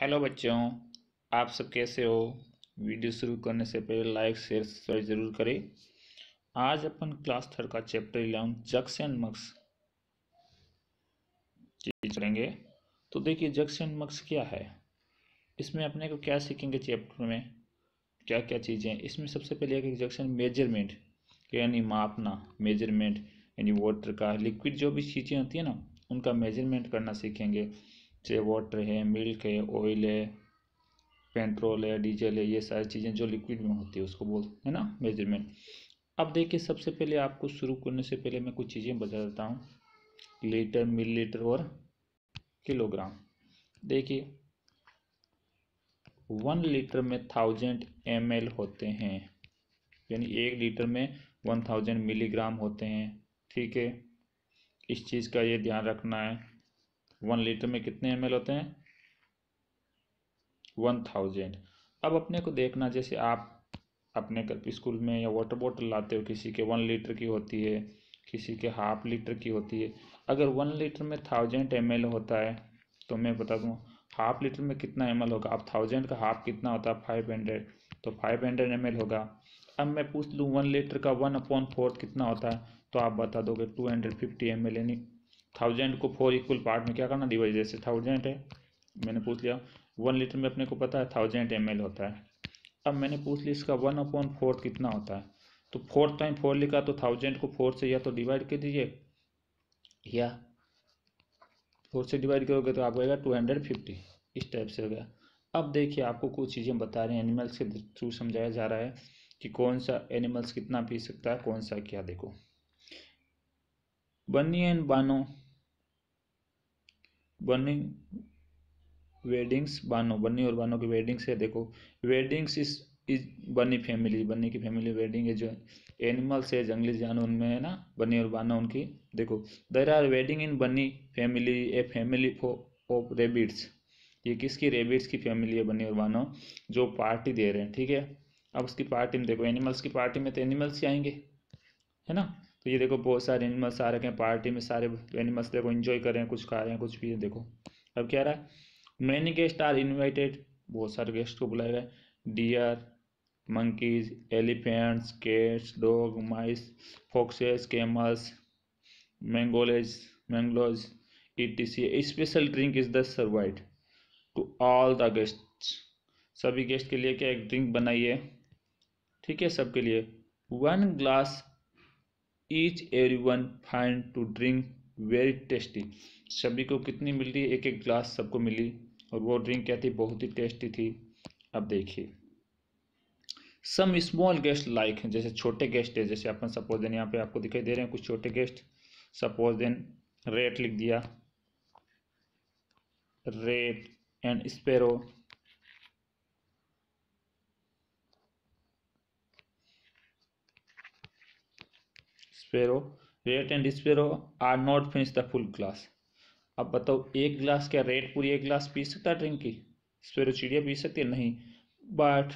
Hello बच्चों आप सब कैसे हो वीडियो शुरू करने से पहले लाइक शेयर सब्सक्राइब जरूर करें आज अपन क्लास थर्ड का chapter eleven jugs and mugs करेंगे तो देखिए जक्स एंड मक्स क्या है इसमें अपने को क्या सीखेंगे चैप्टर में क्या क्या चीज़ें इसमें सबसे पहले एक जक्शन मेजरमेंट यानी मापना मेजरमेंट यानी वाटर का लिक्विड जो भी चीज़ें होती है ना उनका मेजरमेंट करना सीखेंगे चाहे वाटर है मिल्क है ऑयल है पेट्रोल है डीजल है ये सारी चीज़ें जो लिक्विड में होती है उसको बोल है ना मेजरमेंट अब देखिए सबसे पहले आपको शुरू करने से पहले मैं कुछ चीज़ें बता देता हूँ लीटर मिल लीटर और किलोग्राम देखिए वन लीटर में थाउजेंड एम होते हैं यानी एक लीटर में वन थाउजेंड मिलीग्राम होते हैं ठीक है इस चीज़ का ये ध्यान रखना है वन लीटर में कितने एम होते हैं वन थाउजेंड अब अपने को देखना जैसे आप अपने स्कूल में या वाटर बॉटल लाते हो किसी के वन लीटर की होती है किसी के हाफ लीटर की होती है अगर वन लीटर में थाउजेंड एम होता है तो मैं बता दूँ हाफ लीटर में कितना एम होगा आप थाउजेंड का हाफ कितना होता है फाइव हंड्रेड तो फाइव हंड्रेड एम होगा अब मैं पूछ लूँ वन लीटर का वन अपॉन फोर्थ कितना होता है तो आप बता दोगे two hundred fifty M L यानी थाउजेंड को फोर इक्वल पार्ट में क्या करना डिवाइड जैसे थाउजेंड है मैंने पूछ लिया वन लीटर में अपने को पता है थाउजेंड एम होता है अब मैंने पूछ लिया इसका वन अपॉन फोर्थ कितना होता है तो फोर्थ टाइम फोर लिखा तो थाउजेंड को फोर से या तो डिवाइड कर दीजिए या फोर से डिवाइड करोगे तो आप होगा टू हंड्रेड फिफ्टी इस टाइप से हो गया अब देखिए आपको कुछ चीज़ें बता रहे हैं एनिमल्स के थ्रू समझाया जा रहा है कि कौन सा एनिमल्स कितना पी सकता है कौन सा क्या देखो बनी एंड बानो बनी वेडिंग्स बानो बनी और बानो की वेडिंग्स है देखो वेडिंग्स इस इज बनी फैमिली बनी की फैमिली वेडिंग है जो एनिमल्स है जंगली जानवर में है ना बनी और बाना उनकी देखो there are wedding in bunny family a family of rabbits ये किसकी रेबिट्स की फैमिली है बनी और बानो जो पार्टी दे रहे हैं ठीक है अब उसकी पार्टी में देखो एनिमल्स की पार्टी में तो एनिमल्स ही आएंगे है ना तो ये देखो बहुत सारे एनिमल्स आ रखे हैं पार्टी में सारे एनिमल्स देखो इन्जॉय कर रहे हैं कुछ खा रहे हैं कुछ भी देखो अब क्या रहा है मैनी गेस्ट आर इन्वाइटेड बहुत सारे गेस्ट को बुलाया गया deer monkeys elephants cats dog mice foxes camels mongooses mongooses a special drink is the served to all the guest सभी गेस्ट के लिए क्या एक ड्रिंक बनाइए ठीक है सबके लिए one glass each every one fine to drink very tasty सभी को कितनी मिल रही एक एक ग्लास सबको मिली और वो ड्रिंक क्या थी बहुत ही टेस्टी थी अब देखिए सम स्मॉल गेस्ट लाइक जैसे छोटे गेस्ट है जैसे अपन सपोज देन यहाँ पे आपको दिखाई दे रहे हैं कुछ छोटे गेस्ट सपोज देन रेट लिख दिया rat and sparrow sparrow rat and sparrow are not finish the full glass अब बताओ एक गिलास क्या रेट पूरी एक ग्लास पी सकता है ड्रिंक की स्पेरो चिड़िया पी सकती है नहीं बट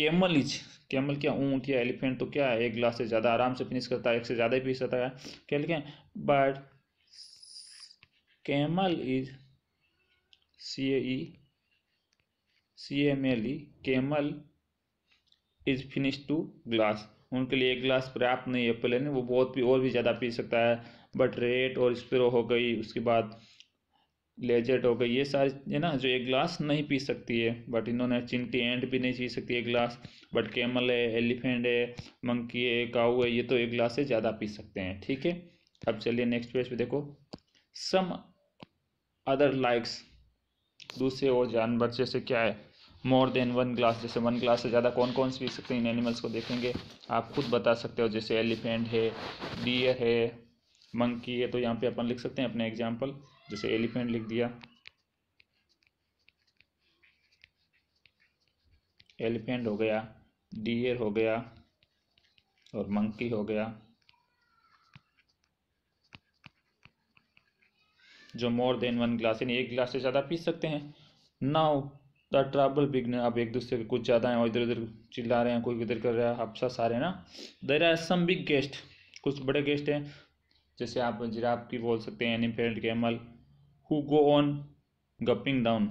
केमल इज केमल क्या ऊँट या एलिफेंट तो क्या है एक ग्लास से ज़्यादा आराम से फिनिश करता है एक से ज़्यादा ही पी सकता है क्या लिखें but camel is C A C M L E camel is finish two glass उनके लिए एक गिलास पर्याप्त नहीं है पहले वो बहुत भी और भी ज़्यादा पी सकता है बट रेट और स्प्रो हो गई उसके बाद लेजेट हो गई ये सारी है ना जो एक गिलास नहीं पी सकती है बट इन्होंने चिंटी एंड भी नहीं पी सकती एक गिलास बट कैमल है एलिफेंट है मंकी है काऊ है ये तो एक गिलास से ज़्यादा पी सकते हैं ठीक है अब चलिए नेक्स्ट पेज पे देखो सम अदर लाइक्स दूसरे और जानवर जैसे क्या है मोर देन वन ग्लास जैसे वन ग्लास से ज़्यादा कौन कौन से पी सकते हैं इन एनिमल्स को देखेंगे आप खुद बता सकते हो जैसे एलिफेंट है डियर है मंकी है तो यहाँ पे अपन लिख सकते हैं अपने एग्जाम्पल जैसे एलिफेंट लिख दिया एलिफेंट हो गया डियर हो गया और मंकी हो गया जो मोर देन वन ग्लास यानी एक ग्लास से ज़्यादा पी सकते हैं नाउ द ट्रबल बिगनर अब एक दूसरे के कुछ ज़्यादा हैं और इधर उधर चिल्ला रहे हैं कोई इधर कर रहा है आप हादसा सारे ना there are some big guest कुछ बड़े गेस्ट हैं जैसे आप जिराफ की बोल सकते हैं एनिफेल्ड camel who go on gulping down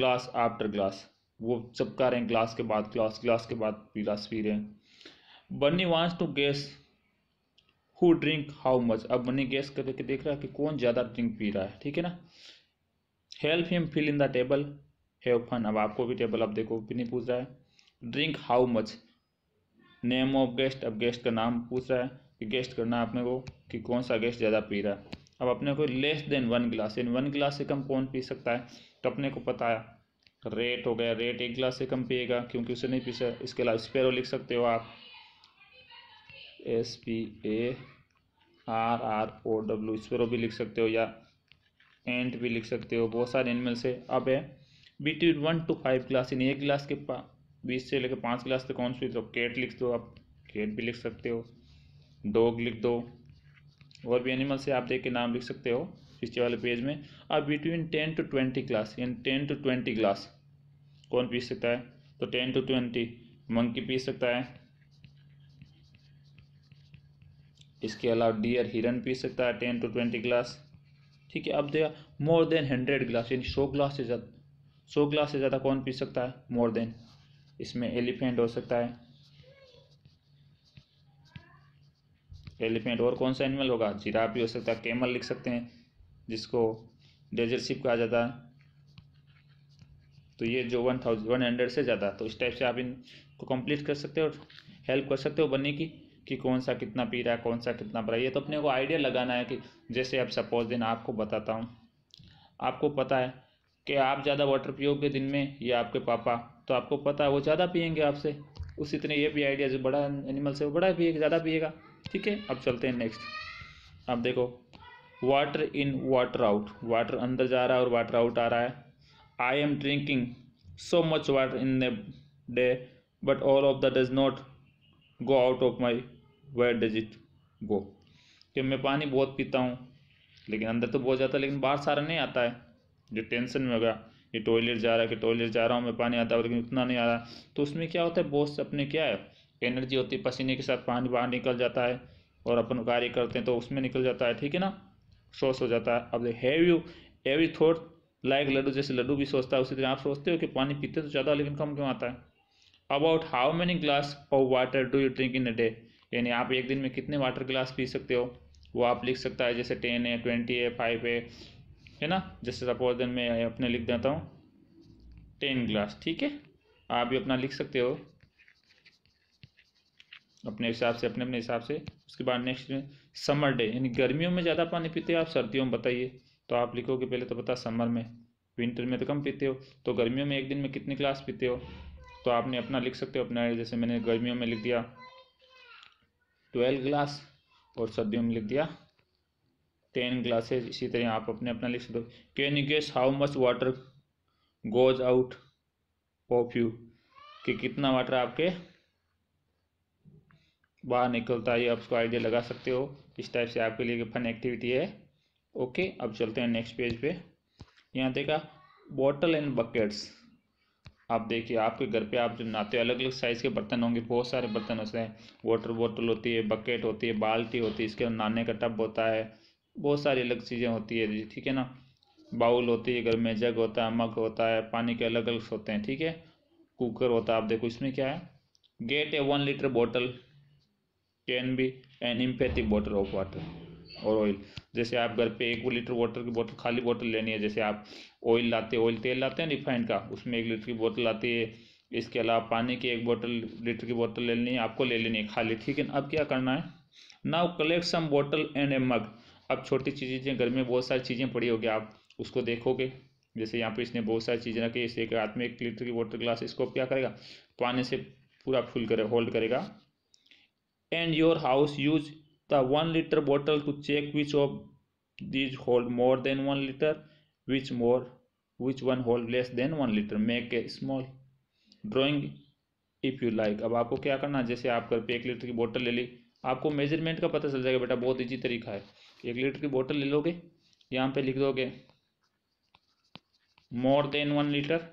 glass after glass वो चपका रहे हैं ग्लास के बाद ग्लास ग्लास के बाद ग्लास पी रहे हैं bunny wants to guess who drink how much अब बनी गैस करके देख रहा है कि कौन ज़्यादा ड्रिंक पी रहा है ठीक है ना help him fill in the table have fun अब आपको भी टेबल आप देखो भी नहीं पूछ रहा है drink how much name of guest अब गेस्ट का नाम पूछ रहा है कि गेस्ट करना है अपने को कि कौन सा गेस्ट ज़्यादा पी रहा है अब अपने को लेस देन वन गिलास इन वन गिलास से कम कौन पी सकता है तो अपने को पता है रेट हो गया रेट एक गिलास से कम पिएगा क्योंकि उसे नहीं पी सकता इसके अलावा स्पेरो लिख सकते हो आप S P A R R O W sparrow भी लिख सकते हो या एंट भी लिख सकते हो बहुत सारे एनिमल्स से अब है between one to five glass यानी एक गिलास के बीस से लेकर पाँच गिलास तक कौन सी तो केट लिख दो आप केट भी लिख सकते हो डॉग लिख दो और भी एनिमल से आप देख के नाम लिख सकते हो पीछे वाले पेज में अब between ten to twenty glass यानी टेन टू ट्वेंटी ग्लास कौन पी सकता है तो टेन टू ट्वेंटी मंकी पी सकता है इसके अलावा डियर हिरन पी सकता है टेन टू ट्वेंटी ग्लास ठीक है अब देखा मोर देन हंड्रेड ग्लास यानी सौ ग्लास से ज़्यादा सौ ग्लास से ज़्यादा कौन पी सकता है मोर देन इसमें एलिफेंट हो सकता है एलिफेंट और कौन सा एनिमल होगा जीरा भी हो सकता है कैमल लिख सकते हैं जिसको डेजर्ट शिप कहा जाता है तो ये जो वन थाउजेंड वन हंड्रेड से ज़्यादा तो इस टाइप से आप इनको कंप्लीट कर सकते हो और हेल्प कर सकते हो बनने की कि कौन सा कितना पी रहा है कौन सा कितना पड़ा ये तो अपने को आइडिया लगाना है कि जैसे अब सपोज दिन आपको बताता हूँ आपको पता है कि आप ज़्यादा वाटर पियोगे दिन में या आपके पापा तो आपको पता है वो ज़्यादा पियेंगे आपसे उस इतने ये भी आइडिया जो बड़ा एनिमल से वो बड़ा पिएगा ज़्यादा पिएगा ठीक है अब चलते हैं नेक्स्ट अब देखो water in water out water अंदर जा रहा है और वाटर आउट आ रहा है I am drinking so much water in the day but all of the does not go out of my where does it go कि मैं पानी बहुत पीता हूँ लेकिन अंदर तो बहुत जाता है लेकिन बाहर सारा नहीं आता है जो टेंशन में होगा कि टॉयलेट जा रहा है कि टॉयलेट जा रहा हूँ मैं पानी आता हूँ लेकिन उतना नहीं आ रहा तो उसमें क्या होता है बहुत से अपने क्या है एनर्जी होती है पसीने के साथ पानी बाहर निकल जाता है और अपन कार्य करते हैं तो उसमें निकल जाता है ठीक है ना सोच हो जाता है अब have you ever thought like laddoo जैसे लड्डू भी सोचता है उसी तरह आप सोचते हो कि पानी पीते तो ज़्यादा लेकिन कम क्यों आता है about how many glass of water do you drink in a day यानी आप एक दिन में कितने वाटर ग्लास पी सकते हो वो आप लिख सकता है जैसे टेन है ट्वेंटी है फाइव है है ना जैसे सपोज देन मैं अपने लिख देता हूँ टेन ग्लास ठीक है आप भी अपना लिख सकते हो अपने हिसाब से अपने अपने हिसाब से उसके बाद नेक्स्ट समर डे यानी गर्मियों में ज़्यादा पानी पीते हो आप सर्दियों में बताइए तो आप लिखोगे पहले तो बता समर में विंटर में तो कम पीते हो तो गर्मियों में एक दिन में कितने ग्लास पीते हो तो आपने अपना लिख सकते हो अपना जैसे मैंने गर्मियों में लिख दिया ट्वेल्व ग्लास और सर्दियों में लिख दिया टेन ग्लासेस इसी तरह आप अपने अपना लिख सकते हो can you guess how much water goes out of you कि कितना वाटर आपके बाहर निकलता है आप उसको आइडिया लगा सकते हो इस टाइप से आपके लिए फन एक्टिविटी है ओके अब चलते हैं नेक्स्ट पेज पे यहाँ देखा बॉटल एंड बकेट्स आप देखिए आपके घर पे आप जो नहाते हो अलग अलग साइज़ के बर्तन होंगे बहुत सारे बर्तन होते हैं वाटर बॉटल होती है बकेट होती है बाल्टी होती है इसके नहाने का टब होता है बहुत सारी अलग चीज़ें होती है ठीक है ना बाउल होती है घर में जग होता है मग होता है पानी के अलग अलग होते हैं ठीक है कुकर होता है आप देखो इसमें क्या है get a one litre bottle can be an empathic bottle of water और ऑयल जैसे आप घर पे एक लीटर वाटर की बोतल खाली बोतल लेनी है जैसे आप ऑयल लाते ऑयल तेल लाते हैं रिफाइंड का उसमें एक लीटर की बोतल आती है इसके अलावा पानी की एक बोतल लीटर की बोतल ले लेनी है आपको ले लेनी है खाली ठीक है अब क्या करना है नाउ कलेक्ट सम बोतल एंड ए मग अब छोटी चीज़ें घर में बहुत सारी चीज़ें पड़ी होगी आप उसको देखोगे जैसे यहाँ पे इसने बहुत सारी चीज़ें रखी इसे एक हाथ में एक लीटर की वाटर ग्लास इसको क्या करेगा पानी से पूरा फुल करे होल्ड करेगा and your house use the one litre bottle to check which of these hold more than one litre which more which one hold less than one litre make a small drawing if you like अब आपको क्या करना जैसे आप घर पर एक litre की बोतल ले ली आपको मेजरमेंट का पता चल जाएगा बेटा बहुत ईजी तरीका है एक लीटर की बोतल ले लोगे यहाँ पे लिख दोगे मोर देन वन लीटर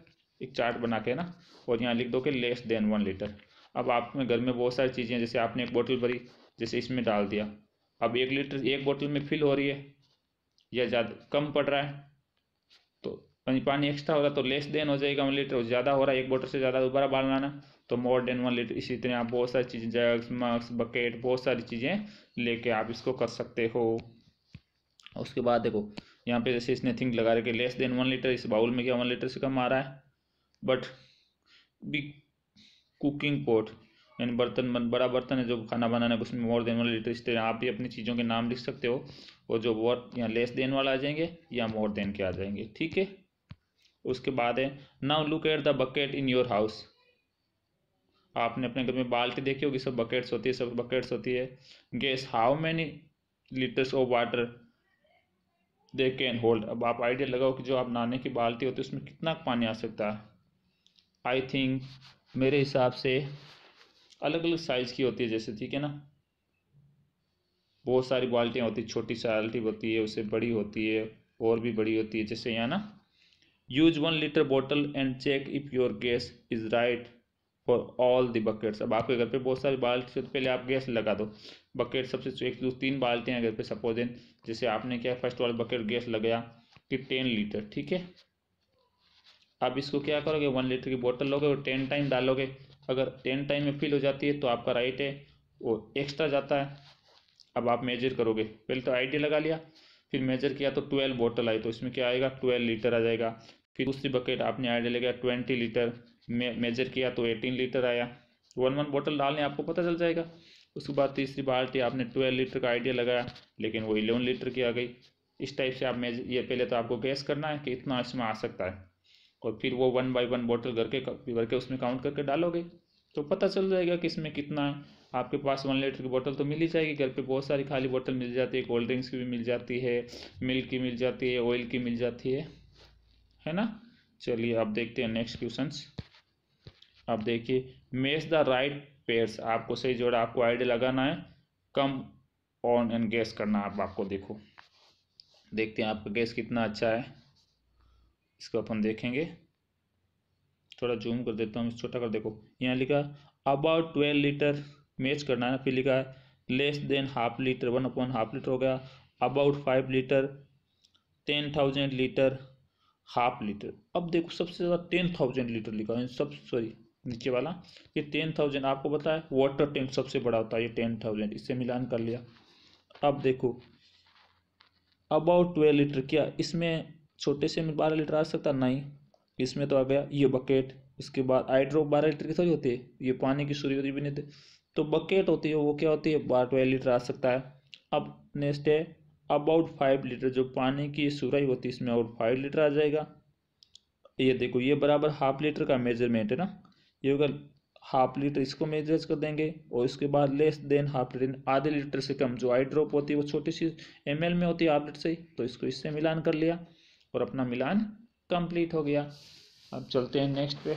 एक चार्ट बना के ना और यहाँ लिख दोगे लेस देन वन लीटर अब आप में घर में बहुत सारी चीज़ें हैं जैसे आपने एक बोतल भरी जैसे इसमें डाल दिया अब एक लीटर एक बोतल में फिल हो रही है या ज़्यादा कम पड़ रहा है तो पानी एक्स्ट्रा हो रहा तो लेस देन हो जाएगा वन लीटर ज़्यादा हो रहा है एक बोतल से ज़्यादा दोबारा बाल लाना तो मोर देन वन लीटर इसी तरह आप बहुत सारी चीज़ें जग्स मग्स बकेट बहुत सारी चीज़ें लेके आप इसको कर सकते हो उसके बाद देखो यहाँ पे जैसे इसने थिंक लगा रखे लेस देन वन लीटर इस बाउल में क्या वन लीटर से कम आ रहा है बट बिग कुकिंग पोट यानी बर्तन बड़ा बर्तन है जो खाना बनाना है उसमें मोर देन वन लीटर इस तरह आप भी अपनी चीज़ों के नाम लिख सकते हो और जो वॉर या लेस देन वाला आ जाएंगे या मोर देन के आ जाएंगे ठीक है उसके बाद है now look at the bucket in your house आपने अपने घर में बाल्टी देखी होगी सब बकेट्स होती है सब बकेट्स होती है guess how many litres of water they can hold अब आप आइडिया लगाओ कि जो आप नहाने की बाल्टी होती है उसमें कितना पानी आ सकता है आई थिंक मेरे हिसाब से अलग अलग साइज़ की होती है जैसे ठीक है ना बहुत सारी बाल्टियाँ होती छोटी सी बाल्टी होती है उससे बड़ी होती है और भी बड़ी होती है जैसे यहाँ ना use one litre bottle and check if your guess is right for all the buckets अब आपके घर पे बहुत सारी बाल्टी तो पहले आप गैस लगा दो बकेट सबसे तो एक दो तीन बाल्टियाँ घर पे सपोज इन जैसे आपने क्या फर्स्ट वाला बकेट गैस लगाया कि टेन लीटर ठीक है आप इसको क्या करोगे वन लीटर की बोतल लोगे और टेन टाइम डालोगे अगर टेन टाइम में फिल हो जाती है तो आपका राइट है वो एक्स्ट्रा जाता है अब आप मेजर करोगे पहले तो आईडी लगा लिया फिर मेजर किया तो ट्वेल्व बोतल आई तो इसमें क्या आएगा ट्वेल्व लीटर आ जाएगा फिर दूसरी बकेट आपने आईडी लगाया ट्वेंटी लीटर मे, मेजर किया तो एटीन लीटर आया वन वन बोतल डाल लें आपको पता चल जाएगा उसके बाद तीसरी बाल्टी आपने ट्वेल्व लीटर का आइडिया लगाया लेकिन वो इलेवन लीटर की आ गई इस टाइप से आप मेज ये पहले तो आपको गैस करना है कि इतना इसमें आ सकता है और फिर वो वन बाई वन बोतल के भर के उसमें काउंट करके डालोगे तो पता चल जाएगा कि इसमें कितना है आपके पास वन लीटर की बोतल तो मिल ही जाएगी घर पे बहुत सारी खाली बोतल मिल जाती है कोल्ड ड्रिंक्स की भी मिल जाती है मिल्क की मिल जाती है ऑयल की मिल जाती है है ना चलिए आप देखते हैं नेक्स्ट क्वेश्चन अब देखिए मेस द राइट पेयर्स आपको सही जोड़ा आपको आईडी लगाना है कम ऑन एंड गैस करना आप आपको देखो देखते हैं आपका गैस कितना अच्छा है इसको अपन देखेंगे थोड़ा जूम कर देता हूँ छोटा कर देखो यहाँ लिखा अबाउट ट्वेल्व लीटर मैच करना है फिर लिखा है less than half litre one appoint half litre हो गया about five litre ten thousand litre half litre अब देखो सबसे ज़्यादा टेन थाउजेंड लीटर लिखा है सब सॉरी नीचे वाला ये टेन थाउजेंड आपको बताया वाटर टैंक सबसे बड़ा होता है ये टेन थाउजेंड इससे मिलान कर लिया अब देखो अबाउट ट्वेल्व लीटर क्या इसमें छोटे से बारह लीटर आ सकता नहीं इसमें तो आ गया ये बकेट इसके बाद हाइड्रो बारह लीटर की थोड़ी होती है ये पानी की सूर्य भी नहीं तो बकेट होती है वो क्या होती है बारह ट्वेल्व लीटर आ सकता है अब नेक्स्ट है अबाउट फाइव लीटर जो पानी की सुराई होती है इसमें और फाइव लीटर आ जाएगा ये देखो ये बराबर हाफ लीटर का मेजरमेंट है ना ये होगा हाफ लीटर इसको मेजर्स कर देंगे और इसके बाद लेस देन हाफ लीटर आधे लीटर से कम जो आई ड्रॉप होती है वो छोटी सी एम में होती है हाफ लीटर से तो इसको इससे मिलान कर लिया और अपना मिलान कंप्लीट हो गया अब चलते हैं नेक्स्ट पे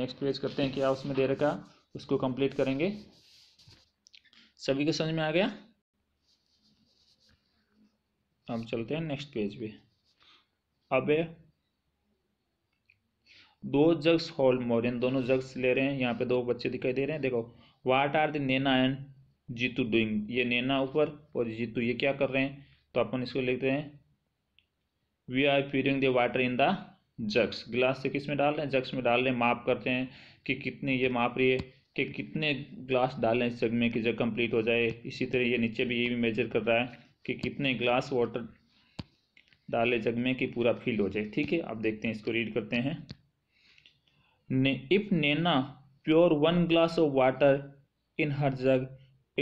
नेक्स्ट पेज करते हैं क्या उसमें दे रखा उसको कंप्लीट करेंगे सभी को समझ में आ गया अब चलते हैं नेक्स्ट पेज पे अब दो जग्स होल मोरियन दोनों जग्स ले रहे हैं यहाँ पे दो बच्चे दिखाई दे रहे हैं देखो what are the Naina and Jitu doing ये नैना ऊपर और जीतू ये क्या कर रहे हैं तो अपन इसको लिखते हैं we are pouring the water in the jugs गिलास से किस में डाल रहे हैं जग्स में डाल रहे हैं माप करते हैं कि कितने ये माप रही है कि कितने ग्लास डालें इस जग में कि जग कंप्लीट हो जाए इसी तरह ये नीचे भी ये भी मेजर कर रहा है कि कितने ग्लास वाटर डाले जग में कि पूरा फील हो जाए ठीक है अब देखते हैं इसको रीड करते हैं if if pour one glass of water in her jug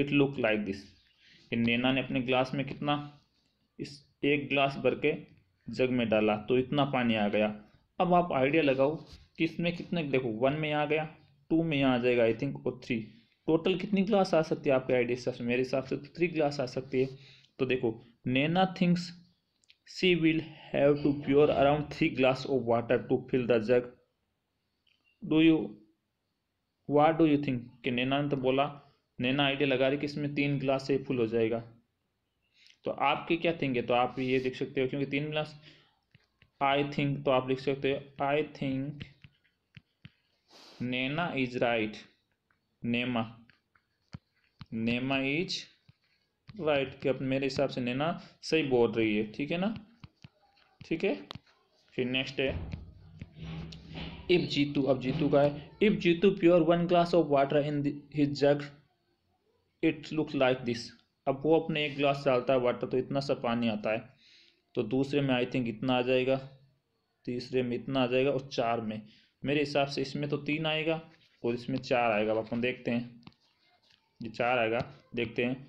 it look like this this. Naina ने अपने ग्लास में कितना इस एक ग्लास भर के जग में डाला तो इतना पानी आ गया अब आप आइडिया लगाओ कि इसमें कितने देखो वन में आ गया टू में आ जाएगा आई थिंक और थ्री टोटल कितनी ग्लास आ सकती है आपके आइडिया हिसाब से मेरे हिसाब से तो थ्री ग्लास आ सकती है तो देखो Naina thinks she will have to pour around three glass of water to fill the jug do you what do you think कि नैना ने तो बोला नैना आइडिया लगा रही कि इसमें तीन गिलास से फुल हो जाएगा तो आपकी क्या थिंक है तो आप ये देख सकते हो क्योंकि तीन गिलास आई थिंक तो आप लिख सकते हो I think Naina is right Nema Nema is right कि अब मेरे हिसाब से नैना सही बोल रही है ठीक है ना ठीक है फिर नेक्स्ट है इफ जीतू अब जीतू का है if Jitu pour one glass of water in his jug it look like this अब वो अपने एक ग्लास डालता है वाटर तो इतना सा पानी आता है तो दूसरे में आई थिंक इतना आ जाएगा तीसरे में इतना आ जाएगा और चार में मेरे हिसाब से इसमें तो तीन आएगा और इसमें चार आएगा अब अपन देखते हैं ये चार आएगा देखते हैं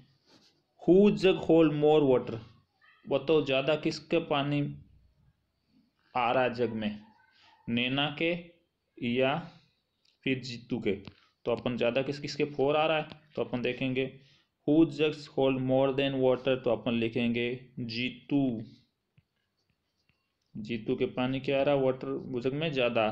who jug hold more water बताओ ज़्यादा किसके पानी आ रहा है जग में नैना के या फिर जीतू के तो अपन ज़्यादा किस किसके फोर आ रहा है तो अपन देखेंगे who jugs hold more than water तो अपन लिखेंगे जीतू जीतू के पानी क्या आ रहा है वाटर जग में ज़्यादा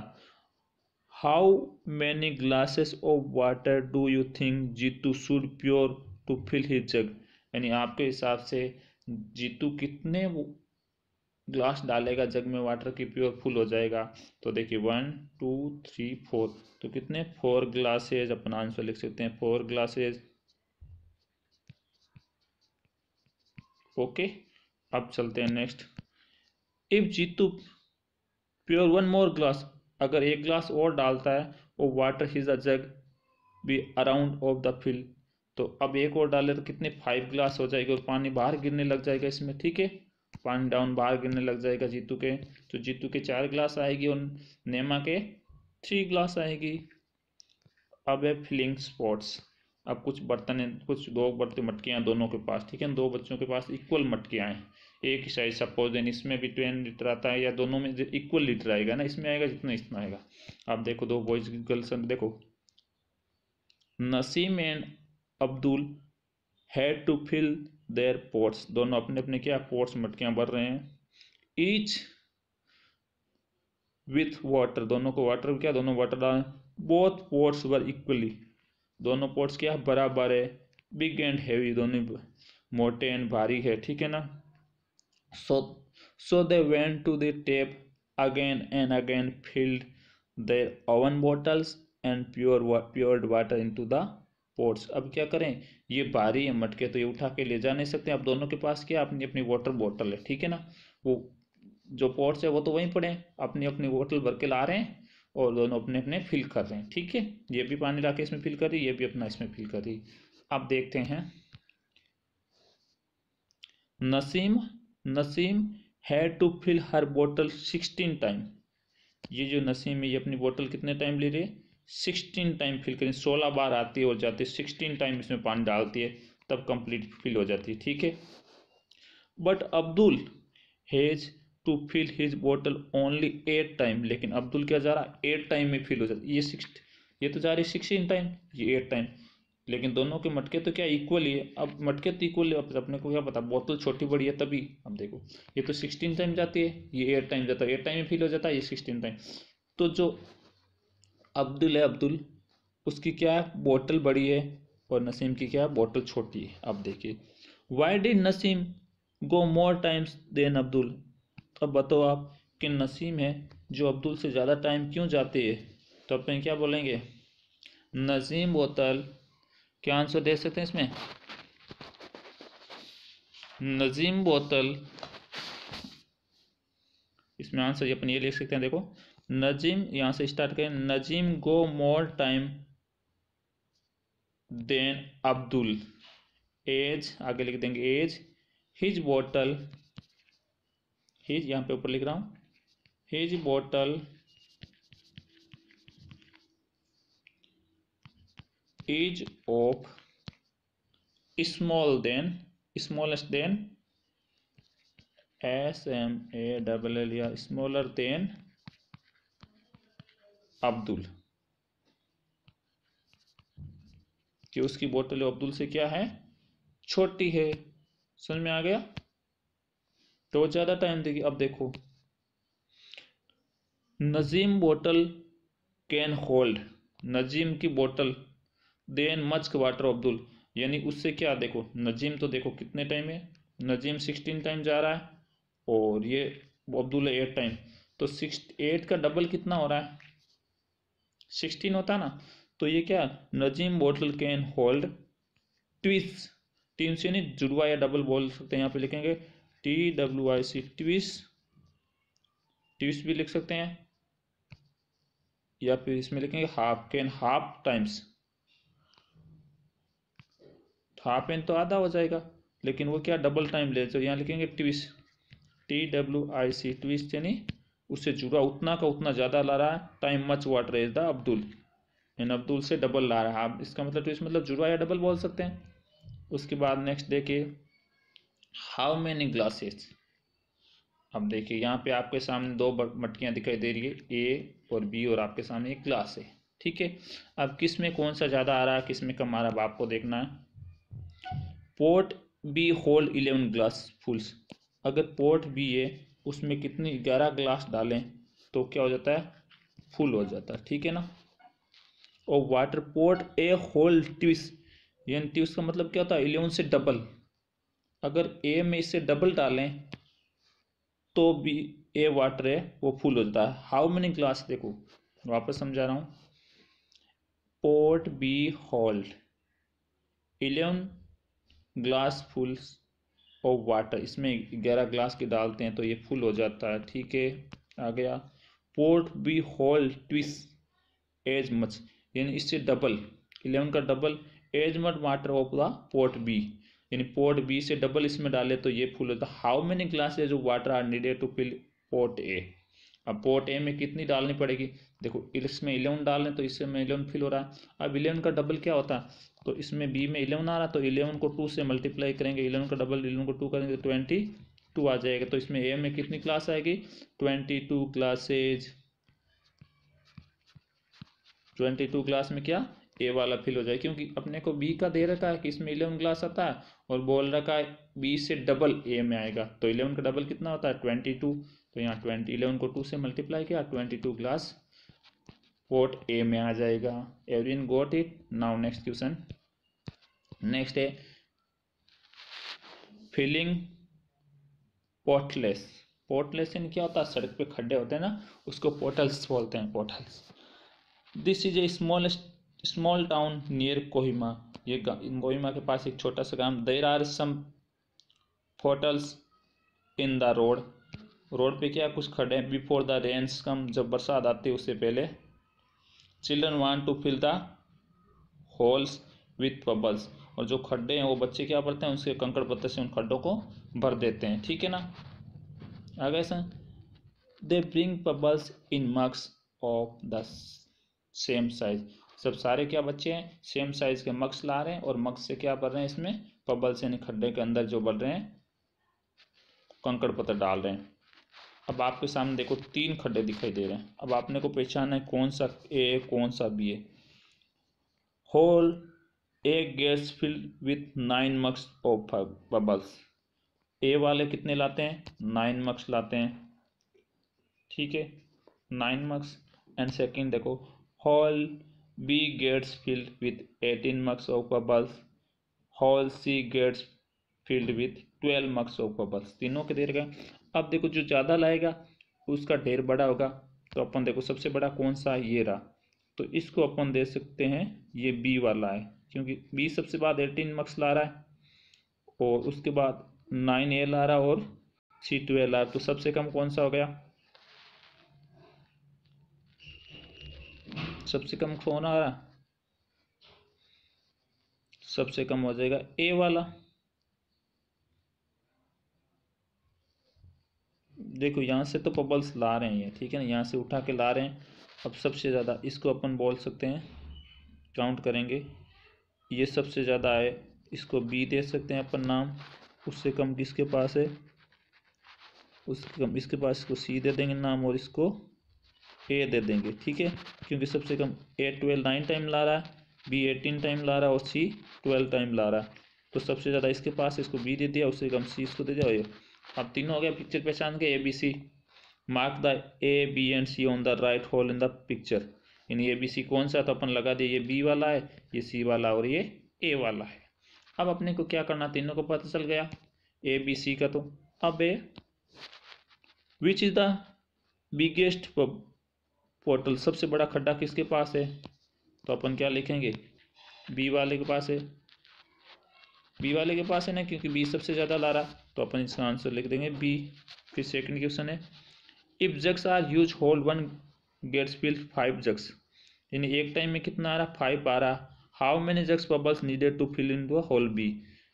how many glasses of water do you think Jitu should pour to fill his jug यानी आपके हिसाब से जीतू कितने ग्लास डालेगा जग में वाटर की प्योर फुल हो जाएगा तो देखिए वन टू थ्री फोर तो कितने फोर ग्लासेज अपना आंसर लिख सकते हैं फोर ग्लासेज ओके अब चलते हैं next if Jitu pour one more glass अगर एक ग्लास और डालता है वो water his a jug be around of the filled तो अब एक और डाले तो कितने फाइव ग्लास हो जाएगी और पानी बाहर गिरने लग जाएगा इसमें ठीक है वन डाउन बाहर गिरने लग जाएगा जीतू के तो जीतू के चार ग्लास आएगी और नेमा के थ्री ग्लास आएगी अब है फिलिंग स्पॉट्स अब कुछ बर्तन है कुछ दो बर्तन मटकियाँ दोनों के पास ठीक है दो बच्चों के पास इक्वल मटकियाँ हैं एक ही साइज सपोज देन इसमें भी ट्वेन लीटर आता है या दोनों में इक्वल लीटर आएगा ना इसमें आएगा जितना इसमें आएगा अब देखो दो बॉयज गर्ल्स देखो Naseem and Abdul had to fill their pots दोनों अपने अपने क्या पोर्ट्स मटकियाँ भर रहे हैं ईच विथ वाटर दोनों को वाटर क्या दोनों वाटर डाल बोथ पोर्ट्स वर इक्वली दोनों पोर्ट्स क्या बराबर है बिग एंड हैवी दोनों मोटे एंड भारी है ठीक है ना so so they went to the tap again and again filled their own bottles and pour poured water into the pots अब क्या करें ये भारी है मटके तो ये उठा के ले जा नहीं सकते आप दोनों के पास क्या अपनी अपनी वाटर बॉटल है ठीक है ना वो जो पोर्ट्स है वो तो वहीं पड़े हैं अपनी अपनी बॉटल भर के ला रहे हैं और दोनों अपने अपने फिल कर रहे हैं ठीक है ये भी पानी ला के इसमें फिल कर रही ये भी अपना इसमें फिल कर रही आप देखते हैं Naseem Naseem had to fill her bottle sixteen time ये जो नसीम है ये अपनी बोटल कितने टाइम ले रही है सिक्सटीन टाइम फिल करें सोलह बार आती है और जाती है सिक्सटीन टाइम इसमें पानी डालती है तब कंप्लीट फिल हो जाती है ठीक है but Abdul has to fill his bottle only eight time लेकिन अब्दुल क्या जा रहा है एट टाइम में फिल हो जाती है ये सिक्स ये तो जा रही है सिक्सटीन टाइम ये एट टाइम लेकिन दोनों के मटके तो क्या इक्वल ही है अब मटके तो इक्वल है अपने को क्या पता बोतल छोटी बड़ी है तभी अब देखो ये तो सिक्सटीन टाइम जाती है ये एट टाइम जाता है एट टाइम में फिल हो जाता है ये सिक्सटीन टाइम तो जो अब्दुल है अब्दुल उसकी क्या है बोतल बड़ी है और नसीम की क्या है बोतल छोटी है आप देखिए why did Naseem go more times than Abdul अब बताओ आप कि नसीम है जो अब्दुल से ज़्यादा टाइम क्यों जाती है तो अपन क्या बोलेंगे नसीम बोतल क्या आंसर दे सकते हैं इसमें नजीम बोतल इसमें आंसर अपन ये लिख सकते हैं देखो नजीम यहाँ से स्टार्ट करें Najeem go more time than Abdul as आगे लिख देंगे एज हिज बोटल हिज यहाँ पे ऊपर लिख रहा हूँ his bottle is of small than smallest than S M A double L या स्मॉलर देन अब्दुल कि उसकी बोतल अब्दुल से क्या है छोटी है समझ में आ गया तो ज़्यादा टाइम देगी अब देखो नजीम बोतल कैन होल्ड नजीम की बोतल देन मच वाटर अब्दुल यानी उससे क्या देखो नजीम तो देखो कितने टाइम है नजीम सिक्सटीन टाइम जा रहा है और ये अब्दुल एट टाइम तो सिक्स एट का डबल कितना हो रहा है सिक्सटीन होता ना तो ये क्या Najeem bottle can hold twice तीन से नहीं जुड़वा या डबल बोल सकते हैं यहाँ पे लिखेंगे T W I C twice twice भी लिख सकते हैं या फिर इसमें लिखेंगे half can half times half an तो आधा हो जाएगा लेकिन वो क्या डबल टाइम ले तो यहाँ लिखेंगे twice T W I C twist यानी उससे जुड़ा उतना का उतना ज़्यादा ला रहा है time much water is the Abdul in Abdul से डबल ला रहा है आप इसका मतलब ट्विस्ट तो मतलब जुड़ा या डबल बोल सकते हैं उसके बाद नेक्स्ट देखिए हाउ मैनी ग्लासेस अब देखिए यहाँ पे आपके सामने दो मटकियाँ दिखाई दे रही है ए और बी और आपके सामने एक ग्लास है ठीक है अब किस में कौन सा ज़्यादा आ रहा है किस में कम आ रहा है आपको देखना है pot B hold eleven glass fulls अगर पोर्ट बी है उसमें कितनी ग्यारह ग्लास डालें तो क्या हो जाता है फुल हो जाता है ठीक है ना और water pot A hold twice यानी ट्विस का मतलब क्या होता है इलेवन से डबल अगर ए में इसे डबल डालें तो भी ए वाटर है वो फुल हो जाता है हाउ मेनी ग्लास देखो वापस समझा रहा हूँ pot B hold eleven glass fulls of water इसमें ग्यारह ग्लास के डालते हैं तो ये फुल हो जाता है ठीक है आ गया pot B hold twice as much यानी इससे डबल इलेवन का double as much water of the pot B यानी पोर्ट बी से डबल इसमें डाले तो ये फुल होता है how many glasses of water are needed to fill pot A अब पोर्ट ए में कितनी डालनी पड़ेगी देखो इसमें इलेवन डाल लें तो इसमें इलेवन फिल हो रहा है अब इलेवन का डबल क्या होता है तो इसमें बी में इलेवन आ रहा है तो इलेवन को टू से मल्टीप्लाई करेंगे इलेवन का डबल इलेवन को टू करेंगे तो ट्वेंटी टू आ जाएगा तो इसमें ए में कितनी क्लास आएगी twenty two glasses twenty two glass में क्या ए वाला फिल हो जाए क्योंकि अपने को बी का दे रखा है कि इसमें इलेवन क्लास आता है और बोल रखा है बी से डबल ए में आएगा तो इलेवन का डबल कितना होता है ट्वेंटी टू तो यहाँ ट्वेंटी इलेवन को टू से मल्टीप्लाई किया twenty two glass pot A में आ जाएगा everyone got it now next question next है फिलिंग पोर्टलेस पोर्टलेस इन क्या होता है सड़क पे खड्डे होते हैं ना उसको पोर्टल्स बोलते हैं potholes this is a smallest small town near Kohima ये कोहिमा के पास एक छोटा सा गांव there are some potholes in the road road पे क्या कुछ खड़े हैं बिफोर द रेंस कम जब बरसात आती है उससे पहले children want to fill the holes with pebbles और जो खड्डे हैं वो बच्चे क्या करते हैं उसके कंकड़ पत्थर से उन खड्डों को भर देते हैं ठीक है ना आ गए sir they bring pebbles in mugs of the same size सब सारे क्या बच्चे हैं सेम साइज के मग्स ला रहे हैं और मग्स से क्या भर रहे हैं इसमें पबल्स यानी खड्डे के अंदर जो भर रहे हैं कंकड़ पत्थर डाल रहे हैं अब आपके सामने देखो तीन खड्डे दिखाई दे रहे हैं अब आपने को पहचाना है कौन सा ए है कौन सा बी है hole A gets filled with nine mugs of pebbles A वाले कितने लाते हैं नाइन मक्स लाते हैं ठीक है नाइन मक्स एंड सेकंड देखो hole B gets filled with eighteen mugs of pebbles hole C gets filled with twelve mugs of pebbles तीनों के दे रखे अब देखो जो ज़्यादा लाएगा उसका ढेर बड़ा होगा तो अपन देखो सबसे बड़ा कौन सा ये रहा तो इसको अपन दे सकते हैं ये बी वाला है क्योंकि बी सबसे बाद एटीन मार्क्स ला रहा है और उसके बाद नाइन ए ला रहा और सी टू ला रहा तो सबसे कम कौन सा हो गया सबसे कम कौन आ रहा सबसे कम हो जाएगा ए वाला देखो यहाँ से तो पबल्स ला रहे हैं ये ठीक है ना यहाँ से उठा के ला रहे हैं अब सबसे ज़्यादा इसको अपन बोल सकते हैं काउंट करेंगे ये सबसे ज़्यादा है इसको बी दे सकते हैं अपन नाम उससे कम किसके पास है उससे कम इसके पास इसको सी दे देंगे नाम और इसको ए दे देंगे ठीक है क्योंकि सबसे कम ए ट्वेल्व नाइन टाइम ला रहा है बी एटीन टाइम ला रहा है और सी ट्वेल्व टाइम ला रहा है तो सबसे ज़्यादा इसके पास इसको बी दे दिया उससे कम सी इसको दे दिया अब तीनों हो गया पिक्चर पहचान के A B C mark the A B and C on the right hole in the picture यानी ए बी सी कौन सा तो अपन लगा दिए ये बी वाला है ये सी वाला और ये ए वाला है अब अपने को क्या करना तीनों को पता चल गया ए बी सी का तो अब A which is the biggest pothole सबसे बड़ा खड्डा किसके पास है तो अपन क्या लिखेंगे बी वाले के पास है बी वाले के पास है ना क्योंकि बी सबसे ज़्यादा ला रहा तो अपन इसका आंसर लिख देंगे बी फिर सेकंड क्वेश्चन है if jugs are use hold one gets fill five jugs यानी एक टाइम में कितना आ रहा फाइव आ रहा how many jugs pebbles needed to fill in two hole B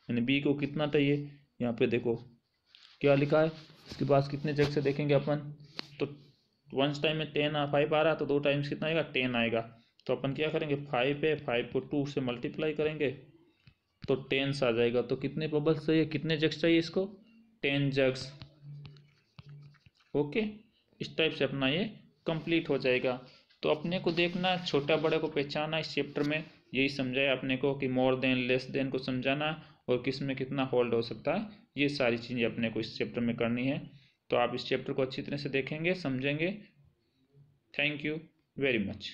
यानी बी को कितना चाहिए यहाँ पे देखो क्या लिखा है इसके पास कितने जग्स से देखेंगे अपन तो वन टाइम में टेन आ फाइव आ रहा तो दो टाइम्स कितना आएगा टेन आएगा तो अपन क्या करेंगे फाइव है फाइव को टू से मल्टीप्लाई करेंगे तो टेंस आ जाएगा तो कितने बबल्स चाहिए कितने जग्स चाहिए इसको टेन जग्स ओके इस टाइप से अपना ये कंप्लीट हो जाएगा तो अपने को देखना छोटा बड़े को पहचाना इस चैप्टर में यही समझाया अपने को कि मोर देन लेस देन को समझाना और किस में कितना होल्ड हो सकता है ये सारी चीज़ें अपने को इस चैप्टर में करनी है तो आप इस चैप्टर को अच्छी तरह से देखेंगे समझेंगे थैंक यू वेरी मच